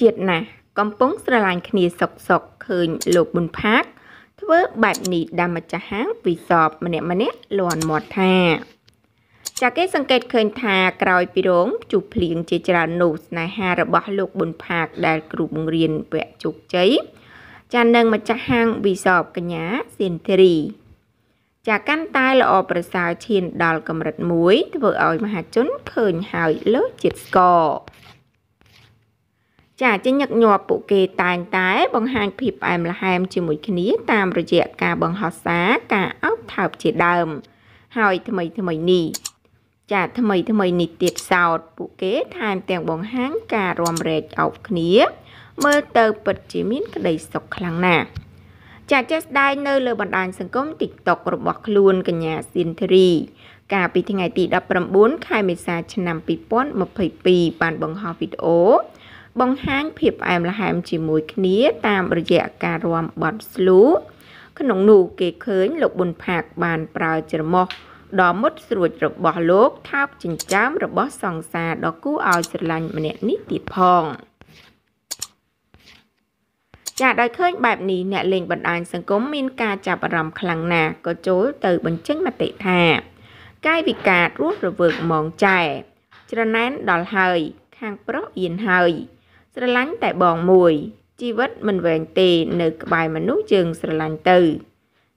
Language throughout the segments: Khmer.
ជាតិណាស់កំពុងស្រឡាញ់គ្នាសុកសុកឃើញលោកប៊ុនផាក ធ្វើបែបនេះដាំម្ចាស់ហាងវិសបម្នាក់ម្នាក់លន់មាត់ថាចាគេសង្កេតឃើញថាក្រោយពីរងជុះភ្លៀងជាច្រើននោះស្នេហារបស់លោកប៊ុនផាកដែលគ្រូបង្រៀនវគ្គជោគជ័យចានឹងម្ចាស់ហាងវិសបកញ្ញាសិនធីរីចាកាន់តែល្អប្រសើរឈានដល់កម្រិតមួយ ធ្វើឲ្យមហាជនឃើញហើយលើជាតិស្ករចាជាញឹកញាប់ពួកគេតែងតែ បង្ហាញភាពផ្អែមល្ហែមជាមួយគ្នាតាមរយៈការបង្ហោះសារការអោបថើបជាដើម ហើយថ្មីថ្មីនេះចាថ្មីថ្មីនេះទៀតសោតពួកគេថែមទាំងបង្ហាញការរំលែកអោបគ្នាមើលទៅពិតជាមានក្តីសុខខ្លាំងណាស់ចាជាក់ស្ដែងនៅលើបណ្ដាញសង្គម TikTok របស់ខ្លួនកញ្ញាស៊ីនធីរីកាលពីថ្ងៃទី19ខែមេសាឆ្នាំ2022បានបង្ហោះវីដេអូបង្ហាញភាពផ្អែមល្ហែមជាមួយគ្នាតាមរយៈការរាំបត់ស្លូក្នុងនោះគេឃើញលោកប៊ុនផាកបានប្រើច្រមុះដ៏មុតស្រួចរបស់លោកថើបចិញ្ចើមរបស់សង្សារដ៏គួរឲ្យស្រឡាញ់ម្នាក់នេះទៀតផងចាដោយឃើញបែបនេះអ្នកលេងបណ្ដាញសង្គមមានការចាប់អារម្មណ៍ខ្លាំងណាស់ក៏ចូលទៅបញ្ចេញមតិថាកាយវិការរស់រវើកមងចែច្រណែនដល់ហើយ ខាងប្រុសអៀនហើយស្រឡាញ់តែបងមួយជីវិតមិនវែងទេនៅក្បែរមនុស្សយើងស្រឡាញ់ទៅ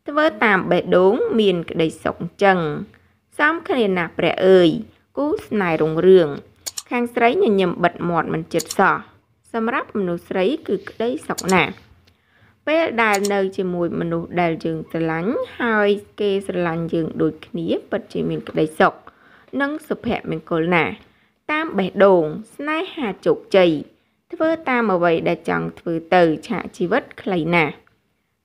ធ្វើតាមបេះដូងមានក្តីសុខអញ្ចឹងសំគ្នាណាស់ព្រះអើយគូស្នេហ៍រុងរឿងខាងស្រីញញឹមបិទមាត់មិនចិត្តសោះសម្រាប់មនុស្សស្រីគឺក្តីសុខណាស់ពេលដែលនៅជាមួយមនុស្សដែលយើងស្រឡាញ់ហើយគេស្រឡាញ់យើងដូចគ្នាពិតជាមានក្តីសុខនិងសុភមង្គលណាស់តាមបេះដូងស្នេហាជោគជ័យធ្វើតាមអ្វីដែលចង់ធ្វើទៅ ឆាកជីវិតខ្លីណាស់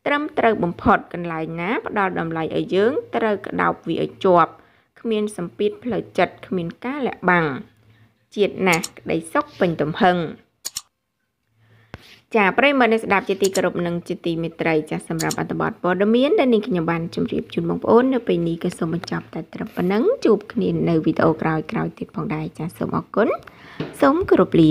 ត្រឹមត្រូវបំផុតកន្លែងណាផ្ដល់តម្លៃឲ្យយើងត្រូវក្តោបវាឲ្យជាប់គ្មានសម្ពាធផ្លូវចិត្តគ្មានការលាក់បាំងជាតិណាស់ក្តីសុខពេញទំហឹងចាប្រិយមិត្តអ្នកស្ដាប់ជាទីគោរពនិងជាទីមេត្រីចាសម្រាប់អត្ថបទព័ត៌មានដែលនាងខ្ញុំបានជម្រាបជូនបងប្អូននៅពេលនេះក៏សូមបញ្ចប់តែត្រឹមប៉ុណ្ណឹងជួបគ្នានៅវីដេអូក្រោយៗទៀតផងដែរចាសូមអរគុណសូមគោរពលា